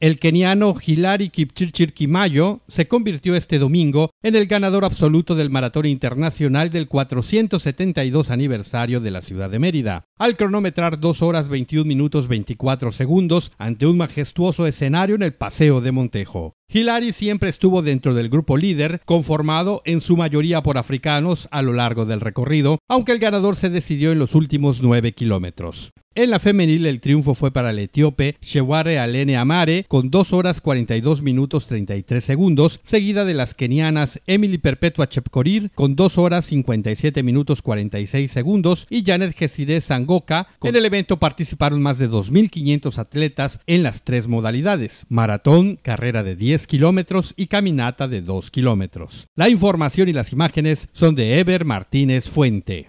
el keniano Hilary Kipchirchir Kimayo se convirtió este domingo en el ganador absoluto del Maratón Internacional del 472 aniversario de la ciudad de Mérida, al cronometrar 2 horas 21 minutos 24 segundos ante un majestuoso escenario en el Paseo de Montejo. Hilary siempre estuvo dentro del grupo líder, conformado en su mayoría por africanos a lo largo del recorrido, aunque el ganador se decidió en los últimos 9 kilómetros. En la femenil el triunfo fue para el etíope Sheware Alene Amare con 2 horas 42 minutos 33 segundos, seguida de las kenianas Emily Perpetua Chepkorir con 2 horas 57 minutos 46 segundos y Janet Gesire Sangoka. En el evento participaron más de 2.500 atletas en las tres modalidades, maratón, carrera de 10 kilómetros y caminata de 2 kilómetros. La información y las imágenes son de Eber Martínez Fuente.